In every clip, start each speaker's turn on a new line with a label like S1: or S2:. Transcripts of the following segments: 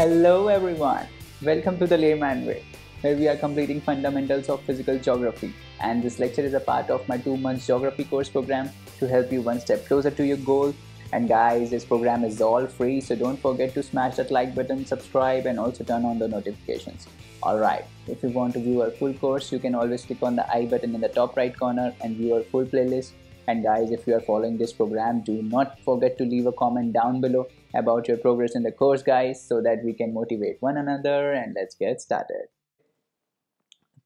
S1: Hello everyone, welcome to the Layman Way, where we are completing fundamentals of physical geography. And this lecture is a part of my two months geography course program to help you one step closer to your goal. And guys, this program is all free, so don't forget to smash that like button, subscribe, and also turn on the notifications. Alright, if you want to view our full course, you can always click on the I button in the top right corner and view our full playlist. And guys, if you are following this program, do not forget to leave a comment down below about your progress in the course guys so that we can motivate one another and let's get started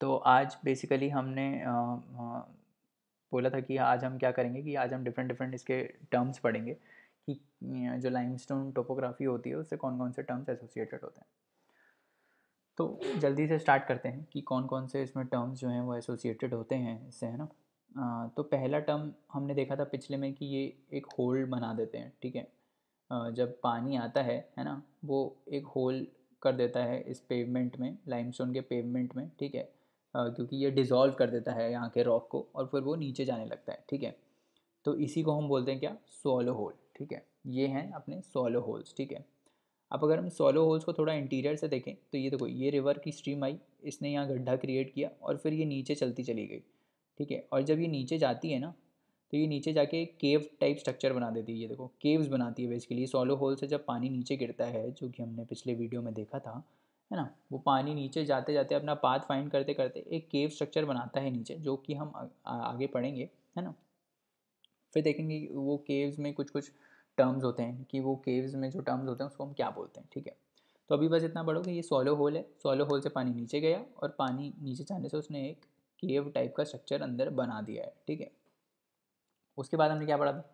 S1: तो आज basically हमने बोला था कि आज हम क्या करेंगे कि आज हम डिफरेंट डिफरेंट इसके टर्म्स पढ़ेंगे कि जो स्टोन टोपोग्राफी होती है उससे कौन कौन से टर्म्स एसोसिएटेड होते हैं तो जल्दी से स्टार्ट करते हैं कि कौन कौन से इसमें टर्म्स जो हैं वो एसोसिएटेड होते हैं इससे है ना आ, तो पहला टर्म हमने देखा था पिछले में कि ये एक होल्ड बना देते हैं ठीक है जब पानी आता है है ना वो एक होल कर देता है इस पेवमेंट में लाइमस्टोन के पेवमेंट में ठीक है क्योंकि ये डिज़ोल्व कर देता है यहाँ के रॉक को और फिर वो नीचे जाने लगता है ठीक है तो इसी को हम बोलते हैं क्या सोलो होल ठीक है ये हैं अपने सोलो होल्स ठीक है अब अगर हम सोलो होल्स को थोड़ा इंटीरियर से देखें तो ये देखो ये रिवर की स्ट्रीम आई इसने यहाँ गड्ढा क्रिएट किया और फिर ये नीचे चलती चली गई ठीक है और जब ये नीचे जाती है ना तो ये नीचे जाके केव टाइप स्ट्रक्चर बना देती है ये देखो केव्स बनाती है बेसिकली सोलो होल से जब पानी नीचे गिरता है जो कि हमने पिछले वीडियो में देखा था है ना वो पानी नीचे जाते जाते अपना पाथ फाइंड करते करते एक केव स्ट्रक्चर बनाता है नीचे जो कि हम आगे पढ़ेंगे है ना फिर देखेंगे वो केव्स में कुछ कुछ टर्म्स होते हैं कि वो केव्स में जो टर्म्स होते हैं उसको हम क्या बोलते हैं ठीक है तो अभी बस इतना पढ़ोगे ये सोलो होल है सोलो होल से पानी नीचे गया और पानी नीचे जाने से उसने एक केव टाइप का स्ट्रक्चर अंदर बना दिया है ठीक है उसके बाद हमने क्या पढ़ा था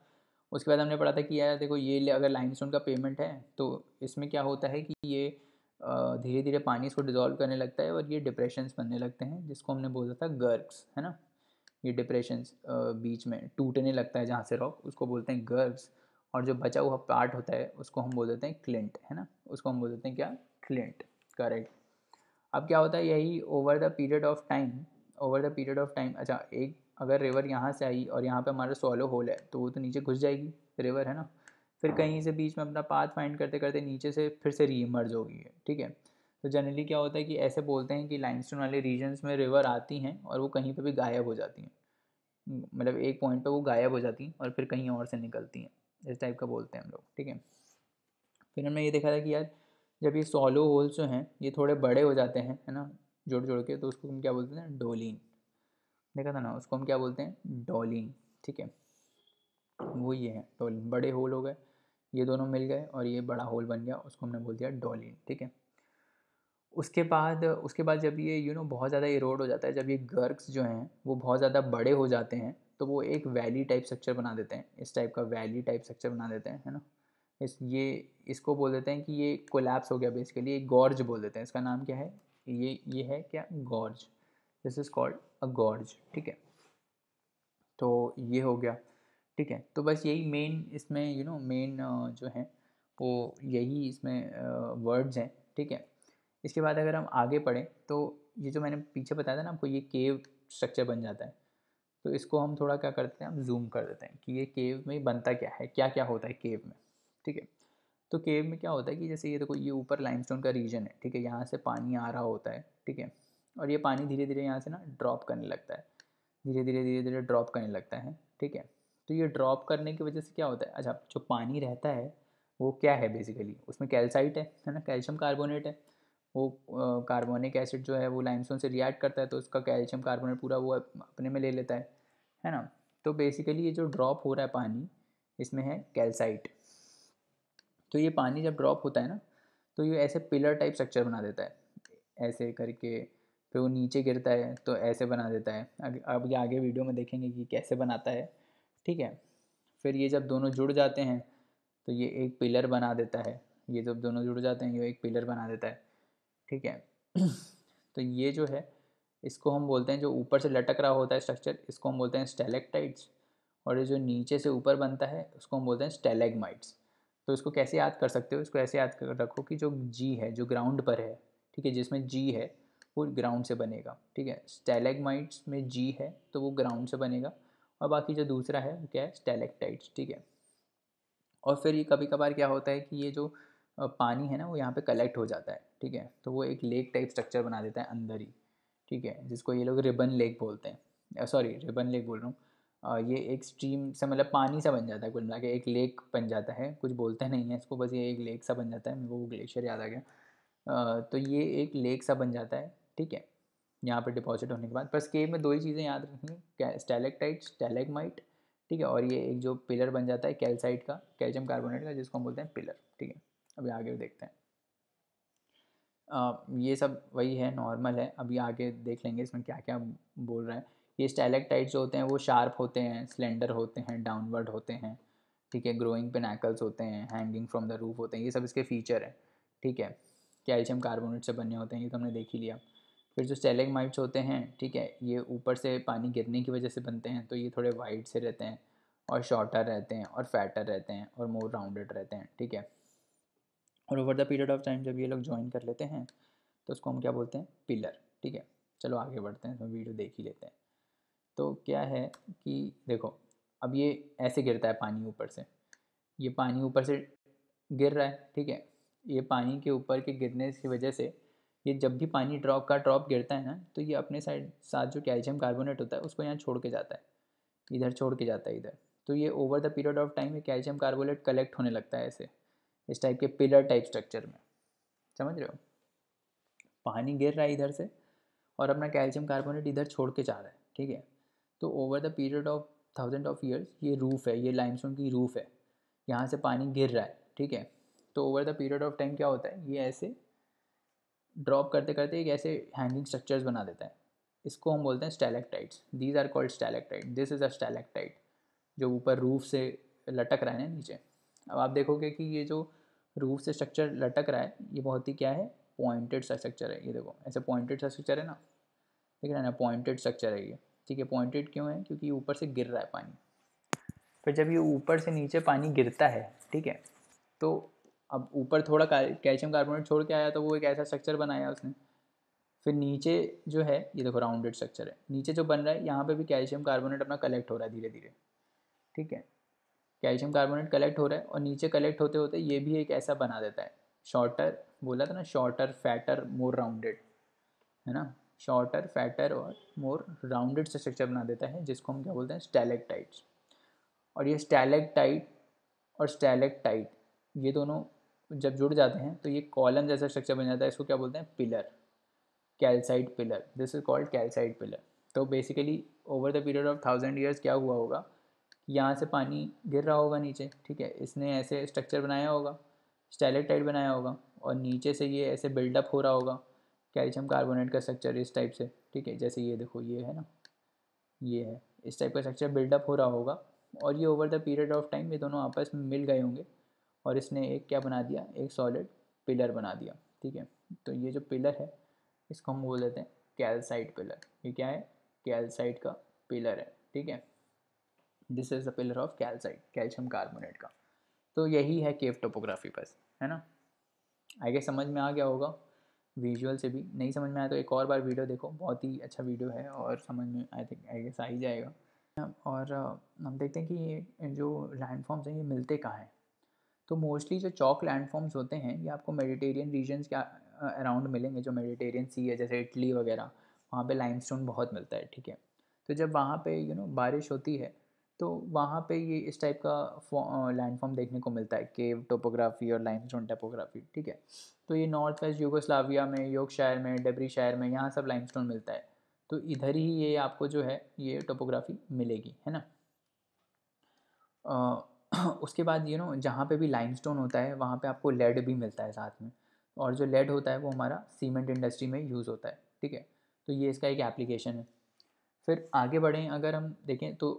S1: उसके बाद हमने पढ़ा था कि यार देखो ये अगर लाइम का पेमेंट है तो इसमें क्या होता है कि ये धीरे धीरे पानी इसको डिज़ोल्व करने लगता है और ये डिप्रेशंस बनने लगते हैं जिसको हमने बोला था गर्ग्स है ना ये डिप्रेशंस बीच में टूटने लगता है जहाँ से रॉक उसको बोलते हैं गर्ग्स और जो बचा हुआ पार्ट होता है उसको हम बोल देते हैं क्लिंट है ना उसको हम बोल देते हैं क्या क्लिंट करेक्ट अब क्या होता है यही over the period of time over the period of time अच्छा एक अगर रिवर यहाँ से आई और यहाँ पे हमारा सोलो होल है तो वो तो नीचे घुस जाएगी रिवर है ना फिर कहीं से बीच में अपना पाथ फाइंड करते करते नीचे से फिर से री इमर्ज होगी ठीक है तो जनरली क्या होता है कि ऐसे बोलते हैं कि लाइमस्टोन वाले रीजन्स में रिवर आती हैं और वो कहीं पर भी गायब हो जाती हैं मतलब एक पॉइंट पर वो गायब हो जाती हैं और फिर कहीं और से निकलती हैं इस टाइप का बोलते हैं हम लोग ठीक है फिर हमने ये देखा था कि यार जब ये सोलो होल्स जो हैं ये थोड़े बड़े हो जाते हैं है ना जोड़ जोड़ के तो उसको हम क्या बोलते हैं डोलिन देखा था ना उसको हम क्या बोलते हैं डॉलिंग ठीक है वो ये है डॉलिंग बड़े होल हो गए ये दोनों मिल गए और ये बड़ा होल बन गया उसको हमने बोल दिया डॉलिंग ठीक है उसके बाद उसके बाद जब ये यू नो बहुत ज़्यादा इरोड हो जाता है जब ये गर्क्स जो हैं वो बहुत ज़्यादा बड़े हो जाते हैं तो वो एक वैली टाइप स्ट्रक्चर बना देते हैं इस टाइप का वैली टाइप स्ट्रक्चर बना देते हैं है ना इस ये इसको बोल देते हैं कि ये कोलैप्स हो गया बेसिकली एक गॉर्ज बोल देते हैं इसका नाम क्या है ये ये है क्या gorge this is called a gorge ठीक है तो ये हो गया ठीक है तो बस यही मेन इसमें यू नो मेन जो है वो यही इसमें वर्ड्स हैं ठीक है इसके बाद अगर हम आगे पढ़ें तो ये जो मैंने पीछे बताया था ना आपको ये केव स्ट्रक्चर बन जाता है तो इसको हम थोड़ा क्या करते हैं हम जूम कर देते हैं कि ये केव में बनता क्या है क्या क्या होता है केव में ठीक है तो केव में क्या होता है कि जैसे ये देखो ये ऊपर लाइमस्टोन का रीजन है ठीक है यहाँ से पानी आ रहा होता है ठीक है और ये पानी धीरे धीरे यहाँ से ना ड्रॉप करने लगता है धीरे धीरे धीरे धीरे ड्रॉप करने लगता है ठीक है तो ये ड्रॉप करने की वजह से क्या होता है अच्छा जो पानी रहता है वो क्या है बेसिकली उसमें कैल्साइट है है ना कैल्शियम कार्बोनेट है वो कार्बोनिक एसिड जो है वो लाइमस्टोन से रिएक्ट करता है तो उसका कैल्शियम कार्बोनेट पूरा वो अपने में ले लेता है है ना तो बेसिकली ये जो ड्रॉप हो रहा है पानी इसमें है कैल्साइट तो ये पानी जब ड्रॉप होता है ना तो ये ऐसे पिलर टाइप स्ट्रक्चर बना देता है ऐसे करके फिर वो नीचे गिरता है तो ऐसे बना देता है अब ये आगे वीडियो में देखेंगे कि कैसे बनाता है ठीक है फिर ये जब दोनों जुड़ जाते हैं तो ये एक पिलर बना देता है ये जब दोनों जुड़ जाते हैं ये एक पिलर बना देता है ठीक है तो ये जो है इसको हम बोलते हैं जो ऊपर से लटक रहा होता है स्ट्रक्चर इसको हम बोलते हैं स्टेलेक्टाइट्स और ये जो नीचे से ऊपर बनता है उसको हम बोलते हैं स्टेलेगमाइट्स तो इसको कैसे याद कर सकते हो इसको ऐसे याद कर रखो कि जो जी है जो ग्राउंड पर है ठीक है जिसमें जी है वो ग्राउंड से बनेगा ठीक है स्टेलेगमाइट्स में जी है तो वो ग्राउंड से बनेगा और बाकी जो दूसरा है वो क्या है स्टेलेक्टाइट्स ठीक है और फिर ये कभी कभार क्या होता है कि ये जो पानी है ना वो यहाँ पे कलेक्ट हो जाता है ठीक है तो वो एक लेक टाइप स्ट्रक्चर बना देता है अंदर ही ठीक है जिसको ये लोग रिबन लेक बोलते हैं सॉरी रिबन लेक बोल रहा हूँ ये एक स्ट्रीम से मतलब पानी सा बन जाता है कुल मिला के एक लेक बन जाता है कुछ बोलते नहीं है इसको बस ये एक लेक सा बन जाता है मेरे को वो ग्लेशियर याद आ गया आ, तो ये एक लेक सा बन जाता है ठीक है यहाँ पर डिपॉजिट होने के बाद बस केव में दो ही चीज़ें याद रखनी स्टेलेक्टाइट स्टेलेगमाइट ठीक है और ये एक जो पिलर बन जाता है कैल्साइट का कैल्शियम कार्बोनेट का जिसको हम बोलते हैं पिलर ठीक है अभी आगे देखते हैं आ, ये सब वही है नॉर्मल है अभी आगे देख लेंगे इसमें क्या क्या बोल रहा है ये स्टैलेक्टाइट्स जो होते हैं वो शार्प होते हैं स्लेंडर होते हैं डाउनवर्ड होते हैं ठीक है ग्रोइंग पेनाकल्स होते हैं हैंगिंग फ्रॉम द रूफ होते हैं ये सब इसके फीचर है ठीक है कैल्शियम कार्बोनेट से बने होते हैं ये तो हमने देख ही लिया फिर जो स्टेलेगमाइट्स होते हैं ठीक है ये ऊपर से पानी गिरने की वजह से बनते हैं तो ये थोड़े वाइड से रहते हैं और शॉर्टर रहते हैं और फैटर रहते हैं और मोर राउंडेड रहते हैं ठीक है और over the period of time जब ये लोग ज्वाइन कर लेते हैं तो उसको हम क्या बोलते हैं पिलर ठीक है चलो आगे बढ़ते हैं तो वीडियो देख ही लेते हैं तो क्या है कि देखो अब ये ऐसे गिरता है पानी ऊपर से ये पानी ऊपर से गिर रहा है ठीक है ये पानी के ऊपर के गिरने की वजह से ये जब भी पानी ड्रॉप का ड्रॉप गिरता है ना तो ये अपने साइड साथ जो कैल्शियम कार्बोनेट होता है उसको यहाँ छोड़ के जाता है इधर छोड़ के जाता है इधर तो ये over the period of time ये कैल्शियम कार्बोनेट कलेक्ट होने लगता है ऐसे इस टाइप के पिलर टाइप स्ट्रक्चर में समझ रहे हो पानी गिर रहा है इधर से और अपना कैल्शियम कार्बोनेट इधर छोड़ के जा रहा है ठीक है तो over the period of thousand of years ये रूफ़ है ये लाइम की रूफ़ है यहाँ से पानी गिर रहा है ठीक है तो over the period of time क्या होता है ये ऐसे ड्रॉप करते करते एक ऐसे हैंगिंग स्ट्रक्चर्स बना देता है इसको हम बोलते हैं stalactites these are called stalactite this is a stalactite जो ऊपर रूफ से लटक रहा है नीचे अब आप देखोगे कि ये जो रूफ से स्ट्रक्चर लटक रहा है ये बहुत ही क्या है पॉइंटेड सा स्ट्रक्चर है ये देखो ऐसे पॉइंटेड सा स्ट्रक्चर है ना ठीक है ना पॉइंटेड स्ट्रक्चर है ये ठीक है पॉइंटेड क्यों है क्योंकि ऊपर से गिर रहा है पानी फिर जब ये ऊपर से नीचे पानी गिरता है ठीक है तो अब ऊपर थोड़ा कैल्शियम कार्बोनेट छोड़ के आया तो वो एक ऐसा स्ट्रक्चर बनाया उसने फिर नीचे जो है ये देखो राउंडेड स्ट्रक्चर है नीचे जो बन रहा है यहाँ पे भी कैल्शियम कार्बोनेट अपना कलेक्ट हो रहा है धीरे धीरे ठीक है कैल्शियम कार्बोनेट कलेक्ट हो रहा है और नीचे कलेक्ट होते होते ये भी एक ऐसा बना देता है शॉर्टर बोला था ना शॉर्टर फैटर मोर राउंडेड है ना शॉर्टर फैटर और मोर राउंडेड स्ट्रक्चर बना देता है जिसको हम क्या बोलते हैं स्टैलेक और ये स्टैलेक और स्टैलेक ये दोनों जब जुड़ जाते हैं तो ये कॉलम जैसा स्ट्रक्चर बन जाता है इसको क्या बोलते हैं pillar calcite pillar this is called calcite pillar तो basically over the period of thousand years क्या हुआ होगा यहाँ से पानी गिर रहा होगा नीचे ठीक है इसने ऐसे स्ट्रक्चर बनाया होगा स्टैलेक्टाइट बनाया होगा और नीचे से ये ऐसे बिल्डअप हो रहा होगा कैल्शियम कार्बोनेट का स्ट्रक्चर इस टाइप से ठीक है जैसे ये देखो ये है ना ये है इस टाइप का स्ट्रक्चर बिल्डअप हो रहा होगा और ये over the period of time ये दोनों आपस में मिल गए होंगे और इसने एक क्या बना दिया एक सॉलिड पिलर बना दिया ठीक है तो ये जो पिलर है इसको हम बोल देते हैं कैलसाइट पिलर ये क्या है कैलसाइट का पिलर है ठीक है this is the pillar of calcite calcium carbonate का तो यही है केव टोपोग्राफी बस है ना गेस समझ में आ गया होगा विजुअल से भी नहीं समझ में आया तो एक और बार वीडियो देखो बहुत ही अच्छा वीडियो है और समझ में आई थिंक आई गेस आ ही जाएगा और हम देखते हैं कि ये जो लैंड फॉर्म्स हैं ये मिलते कहाँ हैं तो मोस्टली जो चौक लैंडफॉर्म्स होते हैं ये आपको मेडिटेरियन रीजन्स के अराउंड मिलेंगे जो मेडिटेरियन सी है जैसे इटली वगैरह वहाँ पे लाइमस्टोन बहुत मिलता है ठीक है तो जब वहाँ पे यू नो बारिश होती है तो वहाँ पे ये इस टाइप का लैंडफॉर्म देखने को मिलता है केव टोपोग्राफी और लाइम स्टोन टोपोग्राफी ठीक है तो ये नॉर्थ वेस्ट यूगोस्लाविया में योग शहर में डबरी शहर में यहाँ सब लाइम स्टोन मिलता है तो इधर ही ये आपको जो है ये टोपोग्राफी मिलेगी है ना उसके बाद यू नो जहाँ पे भी लाइमस्टोन होता है वहाँ पे आपको लेड भी मिलता है साथ में और जो लेड होता है वो हमारा सीमेंट इंडस्ट्री में यूज़ होता है ठीक है तो ये इसका एक एप्लीकेशन है फिर आगे बढ़ें अगर हम देखें तो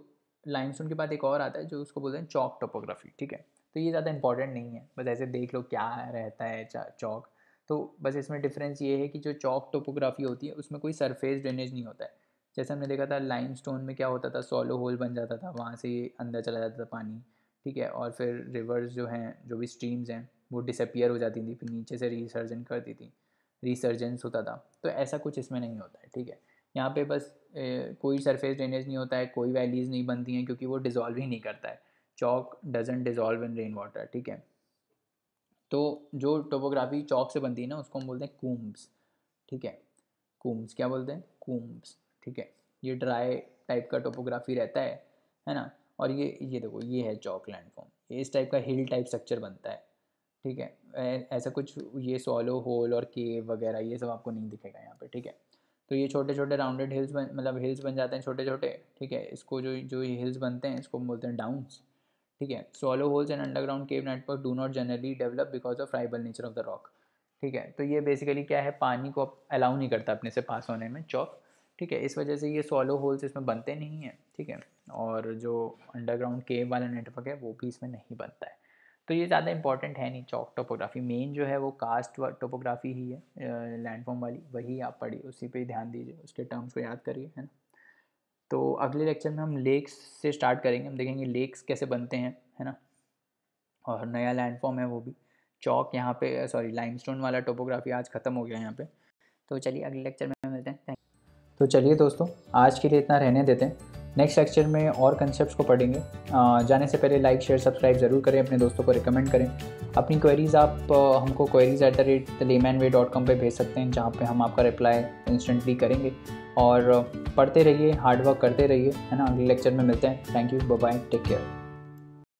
S1: लाइमस्टोन के बाद एक और आता है जो उसको बोलते हैं चौक टोपोग्राफी ठीक है तो ये ज़्यादा इंपॉर्टेंट नहीं है बस ऐसे देख लो क्या रहता है चौक तो बस इसमें डिफरेंस ये है कि जो चौक टोपोग्राफी होती है उसमें कोई सरफेस ड्रेनेज नहीं होता है जैसे हमने देखा था लाइमस्टोन में क्या होता था सोलो होल बन जाता था वहाँ से अंदर चला जाता था पानी ठीक है और फिर रिवर्स जो हैं जो भी स्ट्रीम्स हैं वो डिसअपियर हो जाती थी फिर नीचे से रिसर्जन करती थी रिसर्जेंस होता था तो ऐसा कुछ इसमें नहीं होता है ठीक है यहाँ पे बस ए, कोई सरफेस ड्रेनेज नहीं होता है कोई वैलीज़ नहीं बनती हैं क्योंकि वो डिज़ोल्व ही नहीं करता है chalk doesn't dissolve in rain water ठीक है तो जो टोपोग्राफी चौक से बनती है ना उसको हम बोलते हैं कूम्स ठीक है कूम्स क्या बोलते हैं कूम्स ठीक है ये ड्राई टाइप का टोपोग्राफी रहता है है ना और ये ये देखो ये है चौक लैंडफॉर्म ये इस टाइप का हिल टाइप स्ट्रक्चर बनता है ठीक है ऐसा कुछ ये सोलो होल और केव वगैरह ये सब आपको नहीं दिखेगा यहाँ पे ठीक है तो ये छोटे छोटे राउंडेड हिल्स बन मतलब हिल्स बन जाते हैं छोटे छोटे ठीक है इसको जो जो ये हिल्स बनते हैं इसको बोलते हैं डाउंस ठीक है swallow holes and underground cave network do not generally develop because of friable nature of the rock ठीक है तो ये बेसिकली क्या है पानी को अलाउ नहीं करता अपने से पास होने में चौक ठीक है इस वजह से ये सोलो होल्स इसमें बनते नहीं हैं ठीक है और जो अंडरग्राउंड केव वाला नेटवर्क है वो भी इसमें नहीं बनता है तो ये ज़्यादा इंपॉर्टेंट है नहीं चौक टोपोग्राफी मेन जो है वो कास्ट व टोपोग्राफी ही है लैंडफॉर्म वाली वही आप पढ़िए उसी पे ध्यान दीजिए उसके टर्म्स को याद करिए है ना तो अगले लेक्चर में हम लेक्स से स्टार्ट करेंगे हम देखेंगे लेक्स कैसे बनते हैं है ना और नया लैंडफॉर्म है वो भी चौक यहाँ पे सॉरी लाइमस्टोन वाला टोपोग्राफी आज ख़त्म हो गया यहाँ पे तो चलिए अगले लेक्चर में तो चलिए दोस्तों आज के लिए इतना रहने देते हैं नेक्स्ट लेक्चर में और कंसेप्ट को पढ़ेंगे जाने से पहले लाइक शेयर सब्सक्राइब ज़रूर करें अपने दोस्तों को रिकमेंड करें अपनी क्वेरीज़ आप हमको queries at the rate layman way dot com पर भेज सकते हैं जहाँ पे हम आपका रिप्लाई इंस्टेंटली करेंगे और पढ़ते रहिए हार्डवर्क करते रहिए है ना अगले लेक्चर में मिलते हैं thank you bye take care